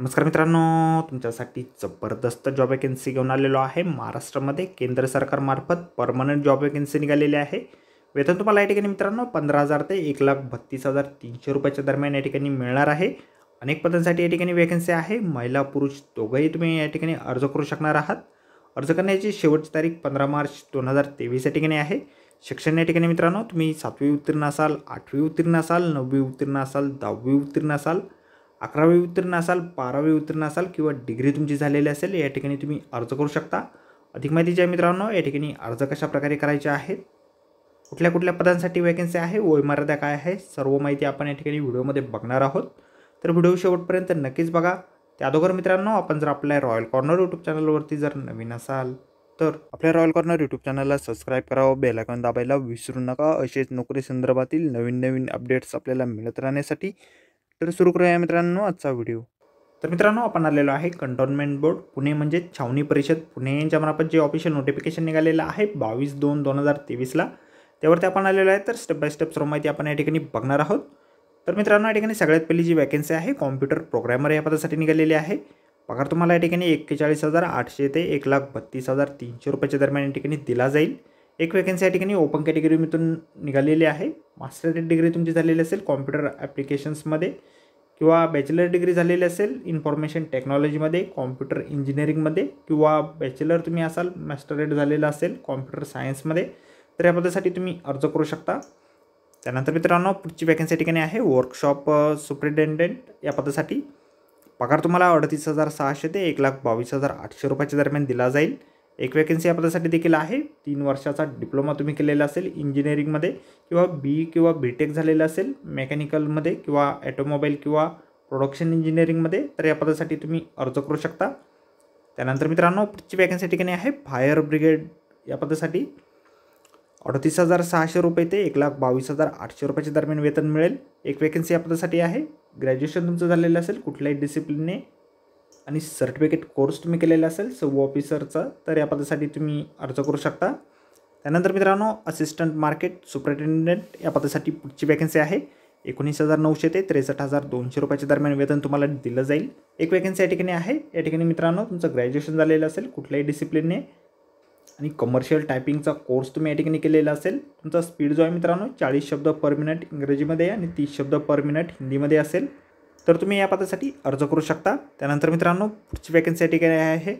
नमस्कार मित्रांनो तुमच्यासाठी जबरदस्त जॉब वॅकन्सी घेऊन आलेलो आहे महाराष्ट्रामध्ये केंद्र सरकारमार्फत परमनंट जॉब वॅकन्सी निघालेली आहे वेतन तुम्हाला या ठिकाणी मित्रांनो पंधरा हजार ते एक लाख बत्तीस हजार तीनशे रुपयाच्या दरम्यान या ठिकाणी मिळणार आहे अनेक पदांसाठी या ठिकाणी वॅकन्सी आहे महिला पुरुष दोघंही तुम्ही या ठिकाणी अर्ज करू शकणार आहात अर्ज करण्याची शेवटची तारीख पंधरा मार्च दोन हजार तेवीस या ठिकाणी आहे शिक्षण या ठिकाणी मित्रांनो तुम्ही सातवी उत्तीर्ण असाल आठवी उत्तीर्ण असाल नववी उत्तीर्ण असाल दहावी उत्तीर्ण असाल अकरावी उत्तीर्ण असाल बारावी उत्तीर्ण असाल किंवा डिग्री तुमची झालेली असेल या ठिकाणी तुम्ही अर्ज करू शकता अधिक माहिती आहे मित्रांनो या ठिकाणी अर्ज कशा प्रकारे करायचे आहेत कुठल्या कुठल्या पदांसाठी वॅकन्सी आहे मर्यादा काय आहे सर्व माहिती आपण या ठिकाणी व्हिडिओमध्ये बघणार आहोत तर व्हिडिओ शेवटपर्यंत नक्कीच बघा त्या अगोदर मित्रांनो आपण जर आपल्या रॉयल कॉर्नर यूट्यूब चॅनलवरती जर नवीन असाल तर आपल्या रॉयल कॉर्नर यूट्यूब चॅनलला सबस्क्राईब करावं बेलायकॉन दाबायला विसरू नका असेच नोकरी संदर्भातील नवीन नवीन अपडेट्स आपल्याला मिळत राहण्यासाठी तर सुरू करूया मित्रांनो आजचा व्हिडिओ तर मित्रांनो आपण आलेलो आहे कंटोनमेंट बोर्ड पुणे म्हणजे छावणी परिषद पुणे यांच्या मार्फत जे ऑफिशियल नोटिफिकेशन निघालेलं आहे बावीस दोन दोन हजार तेवीसला त्यावरती आपण आलेलो आहे तर स्टेप बाय स्टेप सर्व माहिती आपण या ठिकाणी बघणार आहोत तर मित्रांनो या ठिकाणी सगळ्यात पहिली जी वॅकन्सी आहे कॉम्प्युटर प्रोग्रॅमर या पदासाठी निघालेली आहे पगार तुम्हाला या ठिकाणी एक्केचाळीस हजार आठशे ते एक लाख बत्तीस हजार तीनशे रुपयाच्या दरम्यान या ठिकाणी दिला जाईल एक वॅकन्सी या ठिकाणी ओपन कॅटेगरीमधून निघालेली आहे मास्टर डिग्री तुमची झालेली असेल कॉम्प्युटर ॲप्लिकेशन्समध्ये किंवा बॅचलर डिग्री झालेली असेल इन्फॉर्मेशन टेक्नॉलॉजीमध्ये कॉम्प्युटर इंजिनिअरिंगमध्ये किंवा बॅचलर तुम्ही असाल मॅस्टरेट झालेला असेल कॉम्प्युटर सायन्समध्ये तर या पदासाठी तुम्ही अर्ज करू शकता त्यानंतर मित्रांनो पुढची वॅकन्सी ठिकाणी आहे वर्कशॉप सुप्रिटेंडेंट या पदासाठी पगार तुम्हाला अडतीस हजार सहाशे ते एक लाख बावीस हजार आठशे रुपयाच्या दरम्यान दिला जाईल एक वॅकन्सी आपल्यासाठी देखील आहे तीन वर्षाचा डिप्लोमा तुम्ही केलेला असेल इंजिनिअरिंगमध्ये किंवा बी किंवा बी टेक झालेलं असेल मेकॅनिकलमध्ये किंवा ॲटोमोबाईल किंवा प्रोडक्शन इंजिनिअरिंगमध्ये तर या पदासाठी तुम्ही अर्ज करू शकता त्यानंतर मित्रांनो पुढची वॅकन्सी ठिकाणी आहे फायर ब्रिगेड या पदासाठी अडतीस हजार सहाशे रुपये ते एक लाख बावीस हजार आठशे रुपयाच्या दरम्यान वेतन मिळेल एक वॅकन्सी या पदासाठी आहे ग्रॅज्युएशन तुमचं झालेलं असेल कुठल्याही डिसिप्लिनने आणि सर्टिफिकेट कोर्स तुम्ही केलेला असेल सर्व ऑफिसरचा तर या पदासाठी तुम्ही अर्ज करू शकता त्यानंतर मित्रांनो असिस्टंट मार्केट सुपरिटेंडेंट या पदासाठी पुढची वॅकन्सी आहे एकोणीस हजार नऊशे ते त्रेसष्ट हजार दोनशे रुपयाच्या दरम्यान वेतन तुम्हाला दिलं जाईल एक वॅकन्सी या ठिकाणी आहे या ठिकाणी मित्रांनो तुमचं ग्रॅज्युएशन झालेलं असेल कुठल्याही डिसिप्लिनने आणि कमर्शियल टायपिंगचा कोर्स तुम्ही या ठिकाणी केलेला असेल तुमचा स्पीड जो आहे मित्रांनो चाळीस शब्द पर मिनिट इंग्रजीमध्ये आणि तीस शब्द पर मिनिट हिंदीमध्ये असेल तर तुम्ही या पदासाठी अर्ज करू शकता त्यानंतर मित्रांनो पुढची वॅकन्सी या ठिकाणी आहे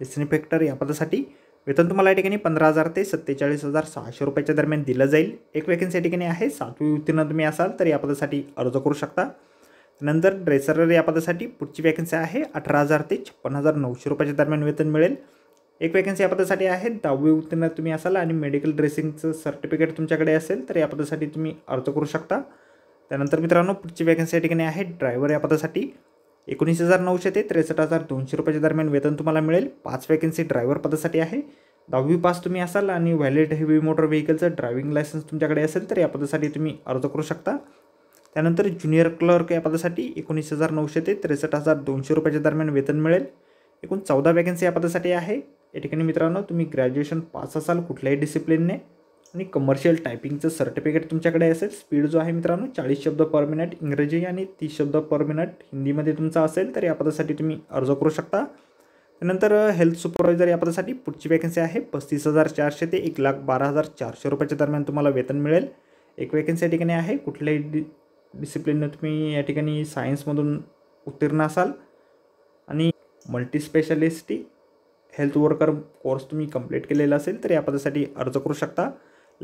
डिसइन्फेक्टर या पदासाठी वेतन तुम्हाला या ठिकाणी पंधरा हजार ते सत्तेचाळीस हजार सहाशे रुपयाच्या दरम्यान दिलं जाईल एक वॅकन्सी या ठिकाणी आहे सातवी उत्तीर्ण तुम्ही असाल तर या पदासाठी अर्ज करू शकता नंतर ड्रेसर या पदासाठी पुढची वॅकन्सी आहे अठरा हजार ते छप्पन्न हजार नऊशे रुपयाच्या दरम्यान वेतन मिळेल एक वॅकन्सी या पदासाठी आहे दहावी उत्तीर्ण तुम्ही असाल आणि मेडिकल ड्रेसिंगचं सर्टिफिकेट तुमच्याकडे असेल तर या पदासाठी तुम्ही अर्ज करू शकता त्यानंतर मित्रांनो पुढची वॅकन्सी या ठिकाणी आहे ड्रायव्हर या पदासाठी एकोणीस हजार नऊशे ते त्रेसष्ट हजार दोनशे रुपयाच्या दरम्यान वेतन तुम्हाला मिळेल पाच वॅकन्सी ड्रायव्हर पदासाठी आहे दहावी पास तुम्ही असाल आणि व्हॅलिड हेवी मोटर व्हेकलचं ड्रायव्हिंग लायसन्स तुमच्याकडे असेल तर या पदासाठी तुम्ही अर्ज करू शकता त्यानंतर ज्युनियर क्लर्क या पदासाठी एकोणीस हजार नऊशे ते त्रेसष्ट हजार दोनशे रुपयाच्या दरम्यान वेतन मिळेल एकूण चौदा वॅकन्सी या पदासाठी आहे या ठिकाणी मित्रांनो तुम्ही ग्रॅज्युएशन पास असाल कुठल्याही डिसिप्लिनने आणि कमर्शियल टायपिंगचं सर्टिफिकेट तुमच्याकडे असेल स्पीड जो आहे मित्रांनो चाळीस शब्द पर मिनिट इंग्रजी आणि तीस शब्द पर मिनिट हिंदीमध्ये तुमचा असेल तर या पदासाठी तुम्ही अर्ज करू शकता त्यानंतर हेल्थ सुपरवायझर या पदासाठी पुढची वॅकन्सी आहे पस्तीस हजार चारशे ते एक लाख बारा हजार चारशे रुपयाच्या दरम्यान तुम्हाला वेतन मिळेल एक वॅकन्सी या ठिकाणी आहे कुठल्याही डि डिसिप्लिननं तुम्ही या ठिकाणी सायन्समधून उत्तीर्ण असाल आणि मल्टीस्पेशालिस्टी हेल्थ वर्कर कोर्स तुम्ही कंप्लीट केलेला असेल तर या पदासाठी अर्ज करू शकता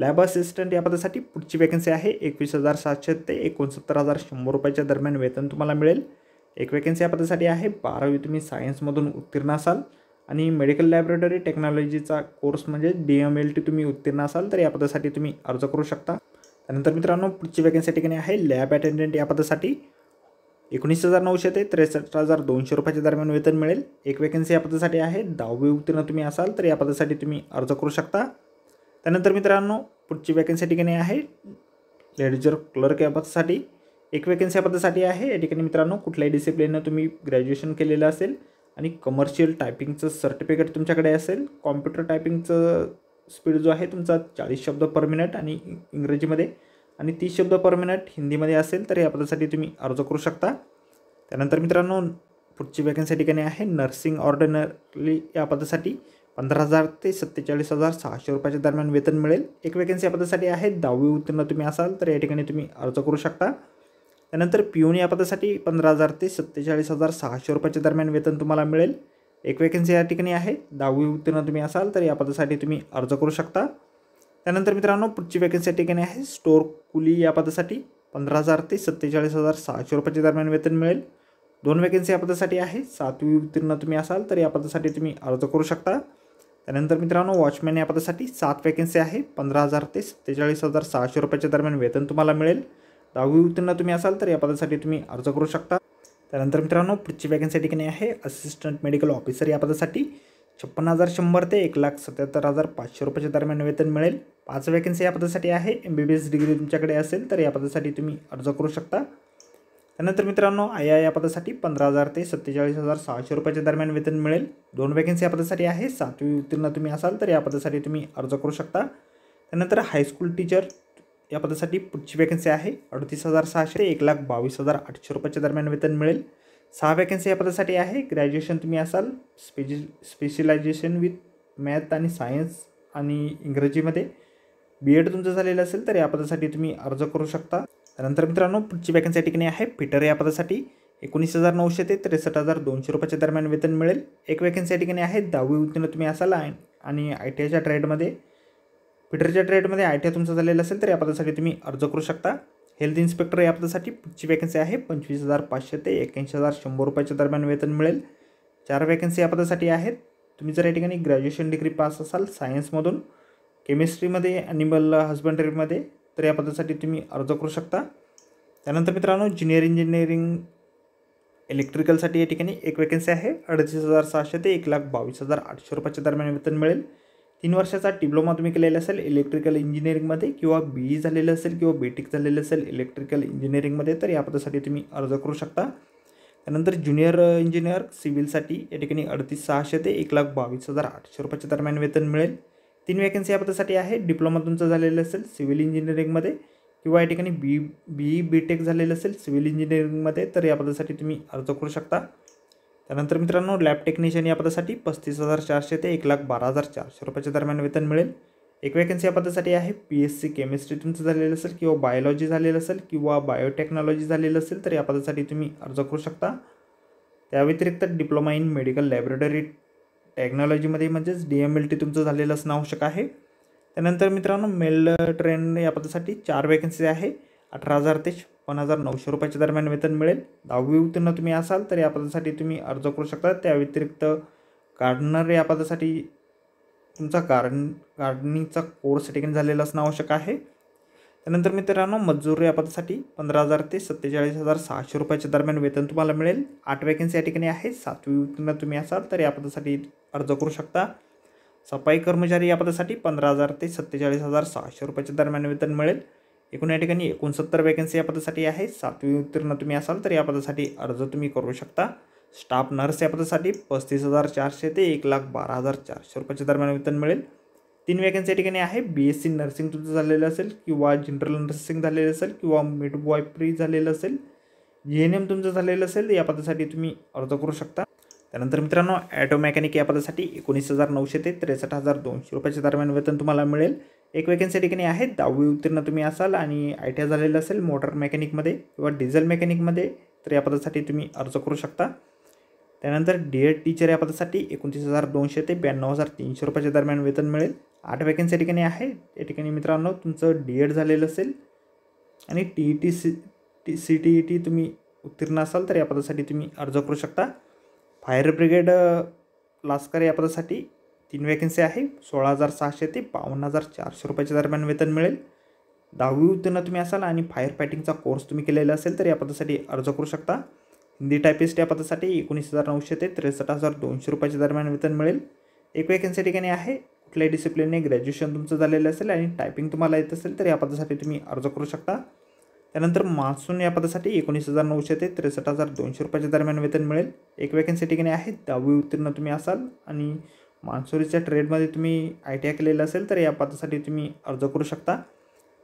लॅब असिस्टंट या पदासाठी पुढची वॅकन्सी आहे एकवीस हजार सातशे ते एकोणसत्तर हजार शंभर रुपयाच्या दरम्यान वेतन तुम्हाला मिळेल एक वॅकन्सी या पदासाठी आहे बारावी तुम्ही सायन्समधून उत्तीर्ण असाल आणि मेडिकल लॅबोरेटरी टेक्नॉलॉजीचा कोर्स म्हणजे डी एम एल टी तुम्ही उत्तीर्ण असाल तर या पदासाठी तुम्ही अर्ज करू शकता त्यानंतर मित्रांनो पुढची वॅकन्सी ठिकाणी आहे लॅब अटेंडंट या पदासाठी एकोणीस हजार नऊशे ते त्रेसष्ट हजार दोनशे रुपयाच्या दरम्यान वेतन मिळेल एक वॅकन्सी या पदासाठी आहे दहावी उत्तीर्ण तुम्ही असाल तर या पदासाठी तुम्ही अर्ज करू शकता त्यानंतर मित्रांनो पुढची वॅकन्सी ठिकाणी आहे लेडीजर क्लर्क या पदासाठी एक वॅकन्सी या पदासाठी आहे या ठिकाणी मित्रांनो कुठल्याही डिसिप्लिननं तुम्ही ग्रॅज्युएशन केलेलं असेल आणि कमर्शियल टायपिंगचं सर्टिफिकेट तुमच्याकडे असेल कॉम्प्युटर टायपिंगचं स्पीड जो आहे तुमचा चाळीस शब्द पर मिनिट आणि इंग्रजीमध्ये आणि तीस शब्द पर मिनिट हिंदीमध्ये असेल तर या पदासाठी तुम्ही अर्ज करू शकता त्यानंतर मित्रांनो पुढची वॅकन्सी ठिकाणी आहे नर्सिंग ऑर्डिनरली या पदासाठी पंधरा हजार ते सत्तेचाळीस हजार सहाशे रुपयाच्या दरम्यान वेतन मिळेल एक वेकन्सी या पदासाठी आहे दहावी उत्तीर्ण तुम्ही असाल तर या ठिकाणी तुम्ही अर्ज करू शकता त्यानंतर पियून या पदासाठी पंधरा हजार ते सत्तेचाळीस हजार सहाशे रुपयाच्या दरम्यान वेतन तुम्हाला मिळेल एक वेकन्सी या ठिकाणी आहे दहावी उत्तीर्ण तुम्ही असाल तर या पदासाठी तुम्ही अर्ज करू शकता त्यानंतर मित्रांनो पुढची वेकन्सी या ठिकाणी आहे स्टोर कुली या पदासाठी पंधरा हजार ते सत्तेचाळीस हजार सहाशे रुपयाच्या दरम्यान वेतन मिळेल दोन वेकन्सी या पदासाठी आहे सातवी उत्तीर्ण तुम्ही असाल तर या पदासाठी तुम्ही अर्ज करू शकता त्यानंतर मित्रांनो वॉचमॅन या पदासाठी सात वॅकन्सी आहे पंधरा हजार ते सत्तेचाळीस हजार सहाशे रुपयाच्या दरम्यान वेतन तुम्हाला मिळेल दहावी उत्तीर्ण तुम्ही असाल तर या पदासाठी तुम्ही अर्ज करू शकता त्यानंतर मित्रांनो पुढची वॅकन्सी ठिकाणी आहे असिस्टंट मेडिकल ऑफिसर या पदासाठी छप्पन्न हजार शंभर ते एक लाख सत्याहत्तर हजार पाचशे रुपयाच्या दरम्यान वेतन मिळेल पाच वॅकन्सी या पदासाठी आहे M B B S degree तुमच्याकडे असेल तर या पदासाठी तुम्ही अर्ज करू शकता त्यानंतर मित्रांनो आय आय या पदासाठी पंधरा हजार ते सत्तेचाळीस हजार सहाशे रुपयाच्या दरम्यान वेतन मिळेल दोन वॅकन्सी या पदासाठी आहे सातवी उत्तीर्ण तुम्ही असाल तर या पदासाठी तुम्ही अर्ज करू शकता त्यानंतर हायस्कूल टीचर या पदासाठी पुढची वॅकन्सी आहे अडतीस हजार सहाशे ते एक लाख बावीस हजार आठशे रुपयाच्या दरम्यान वेतन मिळेल सहा वॅकन्सी या पदासाठी आहे ग्रॅज्युएशन तुम्ही असाल स्पेजि स्पेशलायझेशन विथ मॅथ आणि सायन्स आणि इंग्रजीमध्ये बी एड तुमचं झालेलं असेल तर या पदासाठी तुम्ही अर्ज करू शकता त्यानंतर मित्रांनो पुढची वॅकन्सी ठिकाणी आहे फिटर या पदासाठी एकोणीस हजार नऊशे ते त्रेसष्ट हजार दोनशे रुपयाच्या दरम्यान वेतन मिळेल एक वॅकन्सी या ठिकाणी आहे दहावी उत्तीर्ण तुम्ही असाल आणि आय टी आयच्या ट्रेडमध्ये फिटरच्या ट्रेडमध्ये आय टी आय तुमचं झालेलं असेल तर या पदासाठी तुम्ही अर्ज करू शकता हेल्थ इन्स्पेक्टर या पदासाठी पुढची वॅकन्सी आहे पंचवीस हजार पाचशे ते एक्याऐंशी हजार शंभर रुपयाच्या दरम्यान वेतन मिळेल चार वॅकन्सी या पदासाठी आहेत तुम्ही जर या ठिकाणी ग्रॅज्युएशन डिग्री पास असाल सायन्समधून केमिस्ट्रीमध्ये अॅनिमल हजबंडरीमध्ये तर या पदासाठी तुम्ही अर्ज करू शकता त्यानंतर मित्रांनो ज्युनियर इंजिनिअरिंग इलेक्ट्रिकलसाठी या ठिकाणी एक वॅकन्सी आहे अडतीस हजार सहाशे ते एक लाख बावीस हजार आठशे रुपयाच्या दरम्यान वेतन मिळेल तीन वर्षाचा डिप्लोमा तुम्ही केलेला असेल इलेक्ट्रिकल इंजिनिअरिंगमध्ये किंवा बी ई e झालेलं असेल किंवा बी टेक झालेलं असेल इलेक्ट्रिकल इंजिनिअरिंगमध्ये तर या पदासाठी तुम्ही अर्ज करू शकता त्यानंतर ज्युनियर इंजिनियर सिव्हिलसाठी या ठिकाणी अडतीस सहाशे ते एक लाख बावीस हजार आठशे रुपयाच्या दरम्यान वेतन मिळेल तीन वॅकन्सी या पदासाठी आहे डिप्लोमा तुमचं झालेलं असेल सिव्हिल इंजिनिअरिंगमध्ये किंवा या ठिकाणी बी बी बी टेक झालेलं असेल सिव्हिल इंजिनिअरिंगमध्ये तर या पदासाठी तुम्ही अर्ज करू शकता त्यानंतर मित्रांनो लॅब टेक्निशियन या पदासाठी पस्तीस हजार चारशे ते एक लाख बारा हजार चारशे रुपयाच्या दरम्यान वेतन मिळेल एक वॅकन्सी या पदासाठी आहे पी एस सी केमिस्ट्री तुमचं झालेलं असेल किंवा बायोलॉजी झालेलं असेल किंवा बायोटेक्नॉलॉजी झालेलं असेल तर या पदासाठी तुम्ही अर्ज करू शकता त्या व्यतिरिक्त डिप्लोमा इन मेडिकल लॅबोरेटरी टेक्नॉलॉजीमध्ये म्हणजेच डी एम एल टी तुमचं झालेलं असणं आवश्यक आहे त्यानंतर मित्रांनो मेल ट्रेन या पदासाठी चार वॅकन्सी आहे अठरा हजार ते छप्पन्न हजार नऊशे रुपयाच्या दरम्यान वेतन मिळेल दहावी उत्तीर्ण तुम्ही असाल तर या पदासाठी तुम्ही अर्ज करू शकता त्या व्यतिरिक्त गार्डनर या पदासाठी तुमचा गार्डन गार्डनिंगचा कोर्स ठिकाणी झालेला असणं आवश्यक आहे त्यानंतर मित्रांनो मजूर या पदासाठी पंधरा हजार ते सत्तेचाळीस हजार सहाशे रुपयाच्या दरम्यान वेतन तुम्हाला मिळेल आठ वॅकन्सी या ठिकाणी आहे सातवी उत्तीर्ण तुम्ही असाल तर या पदासाठी अर्ज करू शकता सफाई कर्मचारी या पदासाठी पंधरा हजार ते सत्तेचाळीस हजार सहाशे रुपयाच्या दरम्यान वेतन मिळेल एकूण या ठिकाणी एकोणसत्तर वॅकन्सी या पदासाठी आहे सातवी उत्तीर्ण तुम्ही असाल तर या पदासाठी अर्ज तुम्ही करू शकता स्टाफ नर्स या पदासाठी पस्तीस हजार चारशे ते एक लाख बारा हजार चारशे रुपयाच्या दरम्यान वेतन मिळेल तीन वॅकन्सी ठिकाणी आहे बी एस सी नर्सिंग तुमचं झालेलं असेल किंवा जनरल नर्सिंग झालेलं असेल किंवा मिडबॉय फ्री झालेलं असेल जी एन एम तुमचं झालेलं असेल या पदासाठी तुम्ही अर्ज करू शकता त्यानंतर मित्रांनो ॲटो मेकॅनिक या पदासाठी एकोणीस हजार नऊशे ते त्रेसष्ट हजार दोनशे रुपयाच्या दरम्यान वेतन तुम्हाला मिळेल एक वॅकन्सी ठिकाणी आहे दहावी उत्तीर्ण तुम्ही असाल आणि आय टी आय झालेलं असेल मोटर मेकॅनिकमध्ये किंवा डिझेल मेकॅनिकमध्ये तर या पदासाठी तुम्ही अर्ज करू शकता त्यानंतर डी एड टीचर या पदासाठी एकोणतीस हजार दोनशे ते ब्याण्णव हजार तीनशे रुपयाच्या दरम्यान वेतन मिळेल आठ वॅकन्सी ठिकाणी आहे या ठिकाणी मित्रांनो तुमचं डी एड झालेलं असेल आणि T E T C T C T E T तुम्ही उत्तीर्ण असाल तर या पदासाठी तुम्ही अर्ज करू शकता फायर ब्रिगेड लास्कर या पदासाठी तीन वॅकन्सी आहे सोळा हजार सहाशे ते बावन्न हजार चारशे रुपयाच्या दरम्यान वेतन मिळेल दहावी उत्तीर्ण तुम्ही असाल आणि फायर फायटिंगचा कोर्स तुम्ही केलेला असेल तर या पदासाठी अर्ज करू शकता हिंदी टायपिस्ट या पदासाठी एकोणीस हजार नऊशे ते त्रेसष्ट हजार दोनशे रुपयाच्या दरम्यान वेतन मिळेल एक वॅकन्सी ठिकाणी आहे कुठल्याही डिसिप्लिनने ग्रॅज्युएशन तुमचं झालेलं असेल आणि टायपिंग तुम्हाला येत असेल तर या पदासाठी तुम्ही अर्ज करू शकता त्यानंतर मान्सून या पदासाठी एकोणीस हजार नऊशे ते त्रेसष्ट हजार दोनशे रुपयाच्या दरम्यान वेतन मिळेल एक वॅकन्सी ठिकाणी आहे दहावी उत्तीर्ण तुम्ही असाल आणि मान्सुरीच्या ट्रेडमध्ये तुम्ही आय टी आय केलेलं असेल तर या पदासाठी तुम्ही अर्ज करू शकता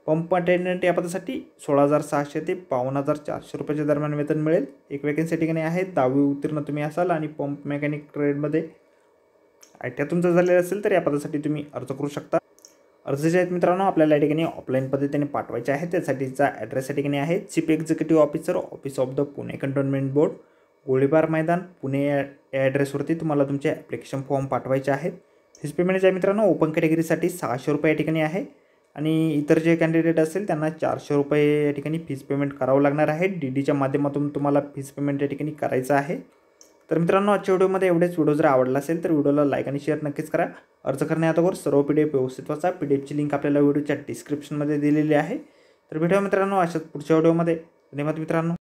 पंप अटेंडंट या पदासाठी सोळा हजार सहाशे ते बावन्न हजार चारशे रुपयाच्या दरम्यान वेतन मिळेल एक वॅकन्सी ठिकाणी आहे दहावी उत्तीर्ण तुम्ही असाल आणि पंप मेकॅनिक ट्रेडमध्ये आय टी आय तुमचं झालेलं असेल तर या पदासाठी तुम्ही अर्ज करू शकता अर्ज जे आहेत मित्रांनो आपल्याला या ठिकाणी ऑफलाईन पद्धतीने पाठवायचे आहे त्यासाठीचा ॲड्रेस या ठिकाणी आहे chief executive officer office of the Pune cantonment board Golibar Maidan Pune या ॲड्रेसवरती तुम्हाला तुमचे ॲप्लिकेशन फॉर्म पाठवायचे आहेत फीस पेमेंट जे मित्रांनो ओपन कॅटेगरीसाठी सहाशे रुपये या ठिकाणी आहे आणि इतर जे कॅन्डिडेट असेल त्यांना चारशे रुपये या ठिकाणी फीस पेमेंट करावं लागणार आहे डी डीच्या माध्यमातून तुम्हाला फीस पेमेंट या ठिकाणी करायचं आहे तर मित्रांनो आजच्या व्हिडिओमध्ये एवढेच व्हिडिओ जर आवडला असेल तर व्हिडिओला लाईक आणि शेअर नक्कीच करा अर्ज करण्याअगोदर सर्व पी डी एफ व्यवस्थित वाचा पी डी एफची लिंक आपल्याला व्हिडिओच्या डिस्क्रिप्शनमध्ये दिलेली आहे तर भेटूया मित्रांनो अशाच पुढच्या व्हिडिओमध्ये धन्यवाद मित्रांनो